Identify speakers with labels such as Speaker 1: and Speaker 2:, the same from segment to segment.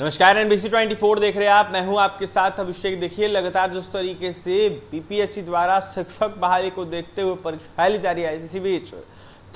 Speaker 1: नमस्कार एनबीसी 24 देख रहे हैं आप मैं हूं आपके साथ अभिषेक देखिए लगातार जिस तरीके से बीपीएससी द्वारा शिक्षक बहाली को देखते हुए परीक्षा ली जा रही है इसी बीच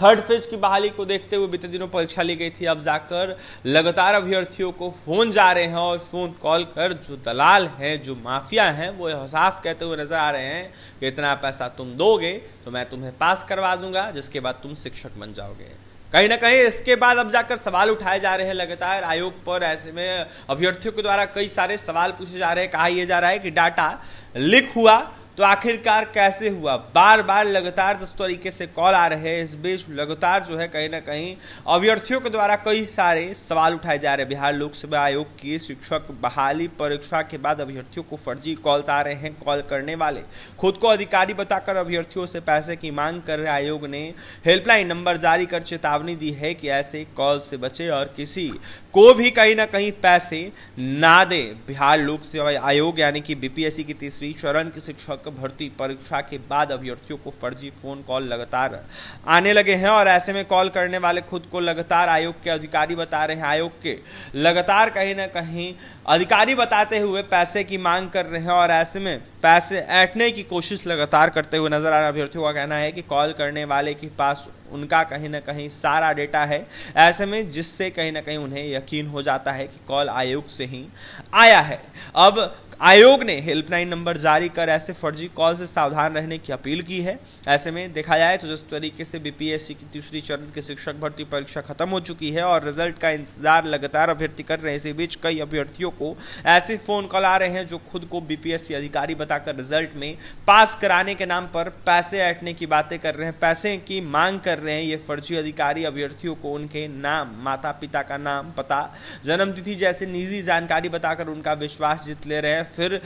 Speaker 1: थर्ड फेज की बहाली को देखते हुए बीते दिनों परीक्षा ली गई थी अब जाकर लगातार अभ्यर्थियों को फोन जा रहे हैं और फोन कॉल कर जो दलाल हैं जो माफिया हैं वो साफ कहते हुए नजर आ रहे हैं कि इतना पैसा तुम दोगे तो मैं तुम्हें पास करवा दूंगा जिसके बाद तुम शिक्षक बन जाओगे कहीं ना कहीं इसके बाद अब जाकर सवाल उठाए जा रहे हैं लगातार आयोग पर ऐसे में अभ्यर्थियों के द्वारा कई सारे सवाल पूछे जा रहे हैं कहा यह जा रहा है कि डाटा लीक हुआ तो आखिरकार कैसे हुआ बार बार लगातार जिस तरीके से कॉल आ रहे हैं इस बीच लगातार जो है कहीं ना कहीं अभ्यर्थियों के द्वारा कई सारे सवाल उठाए जा रहे हैं बिहार लोक सेवा आयोग की शिक्षक बहाली परीक्षा के बाद अभ्यर्थियों को फर्जी कॉल्स आ रहे हैं कॉल करने वाले खुद को अधिकारी बताकर अभ्यर्थियों से पैसे की मांग कर रहे आयोग ने हेल्पलाइन नंबर जारी कर चेतावनी दी है कि ऐसे कॉल से बचे और किसी को भी कहीं ना कहीं पैसे ना दे बिहार लोक सेवा आयोग यानी कि बीपीएससी की तीसरी चरण की शिक्षक शिक्षक भर्ती परीक्षा के बाद अभ्यर्थियों को फर्जी फोन कॉल लगातार आने लगे हैं और ऐसे में कॉल करने वाले खुद को लगातार आयोग के अधिकारी बता रहे हैं आयोग के लगातार कहीं ना कहीं अधिकारी बताते हुए पैसे की मांग कर रहे हैं और ऐसे में पैसे ऐटने की कोशिश लगातार करते हुए नजर आ रहे अभ्यर्थियों का कहना है कि कॉल करने वाले के पास उनका कहीं ना कहीं सारा डेटा है ऐसे में जिससे कहीं ना कहीं उन्हें यकीन हो जाता है कि कॉल आयोग से ही आया है अब आयोग ने हेल्पलाइन नंबर जारी कर ऐसे फर्जी कॉल से सावधान रहने की अपील की है ऐसे में देखा जाए तो जिस तरीके से बीपीएससी की तीसरी चरण की शिक्षक भर्ती परीक्षा खत्म हो चुकी है और रिजल्ट का इंतजार लगातार अभ्यर्थी कर रहे हैं इसी बीच कई अभ्यर्थियों को ऐसे फोन कॉल आ रहे हैं जो खुद को बीपीएससी अधिकारी बताकर रिजल्ट में पास कराने के नाम पर पैसे ऐटने की बातें कर रहे हैं पैसे की मांग कर रहे हैं ये फर्जी अधिकारी अभ्यर्थियों को उनके नाम माता पिता का नाम पता जन्मतिथि जैसे निजी जानकारी बताकर उनका विश्वास जीत ले रहे हैं फिर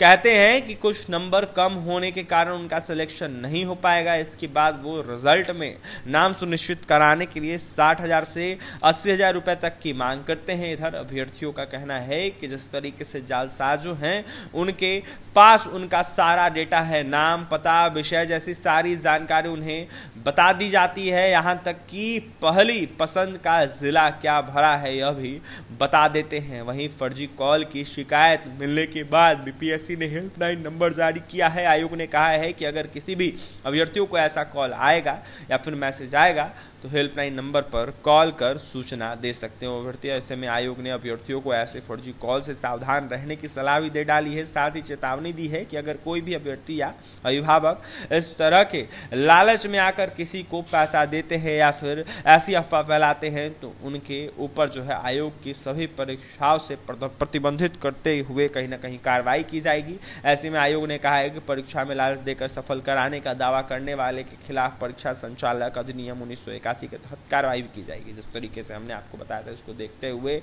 Speaker 1: कहते हैं कि कुछ नंबर कम होने के कारण उनका सिलेक्शन नहीं हो पाएगा इसके बाद वो रिजल्ट में नाम सुनिश्चित कराने के लिए साठ हज़ार से अस्सी हज़ार रुपए तक की मांग करते हैं इधर अभ्यर्थियों का कहना है कि जिस तरीके से जालसाजो हैं उनके पास उनका सारा डेटा है नाम पता विषय जैसी सारी जानकारी उन्हें बता दी जाती है यहाँ तक कि पहली पसंद का ज़िला क्या भरा है यह भी बता देते हैं वहीं फर्जी कॉल की शिकायत मिलने के बाद बीपीएससी ने हेल्पलाइन नंबर जारी किया है आयोग ने कहा है कि अगर किसी भी अभ्यर्थियों को ऐसा कॉल आएगा या फिर मैसेज आएगा तो हेल्पलाइन नंबर पर कॉल कर सूचना दे सकते हो अभ्यर्थी ऐसे में आयोग ने अभ्यर्थियों को ऐसे फर्जी कॉल से सावधान रहने की सलाह भी दे डाली है साथ ही चेतावनी दी है कि अगर कोई भी अभ्यर्थी या अभिभावक इस तरह के लालच में आकर किसी को पैसा देते हैं या फिर ऐसी अफवाह फैलाते हैं तो उनके ऊपर जो है आयोग की सभी परीक्षाओं से प्रतिबंधित करते हुए कहीं ना कहीं कार्रवाई की जाएगी ऐसे में आयोग ने कहा है कि परीक्षा में लालच देकर सफल कराने का दावा करने वाले के खिलाफ परीक्षा संचालक अधिनियम उन्नीस सौ इक्यासी के तहत कार्रवाई भी की जाएगी जिस तरीके से हमने आपको बताया था इसको देखते हुए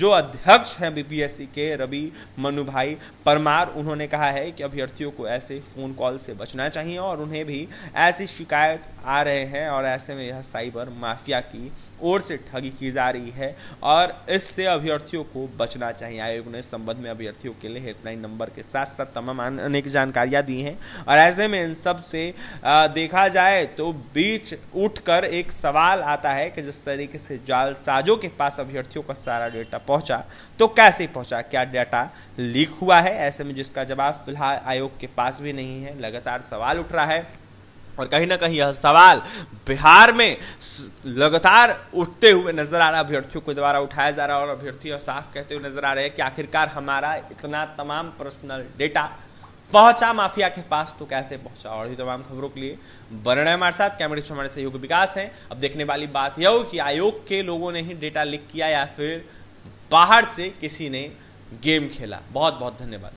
Speaker 1: जो अध्यक्ष हैं बीपीएससी के रवि मनु परमार उन्होंने कहा है कि अभ्यर्थियों को ऐसे फ़ोन कॉल से बचना चाहिए और उन्हें भी ऐसी शिकायत आ रहे हैं और ऐसे में यह साइबर माफिया की ओर से ठगी की जा रही है और इससे अभ्यर्थियों को बचना चाहिए आयोग ने संबंध में अभ्यर्थियों के लिए हेल्पलाइन नंबर के साथ साथ तमाम अनेक जानकारियां दी हैं और ऐसे में इन सब से देखा जाए तो बीच उठकर एक सब सवाल आता है कि जिस तरीके से जालसाजों के पास अभ्यर्थियों का सारा डेटा पहुंचा तो कैसे पहुंचा क्या डेटा लीक हुआ है ऐसे में जिसका जवाब फिलहाल आयोग के पास भी नहीं है लगातार सवाल उठ रहा है और कहीं ना कहीं यह सवाल बिहार में लगातार उठते हुए नजर आ रहा अभ्यर्थियों के द्वारा उठाया जा रहा है और अभ्यर्थी साफ कहते हुए नजर आ रहे हैं कि आखिरकार हमारा इतना तमाम पर्सनल डेटा पहुंचा माफिया के पास तो कैसे पहुंचा और भी तमाम खबरों के लिए बने रहे हमारे साथ कैमरे हमारे सहयोग विकास है अब देखने वाली बात यह हो कि आयोग के लोगों ने ही डेटा लीक किया या फिर बाहर से किसी ने गेम खेला बहुत बहुत धन्यवाद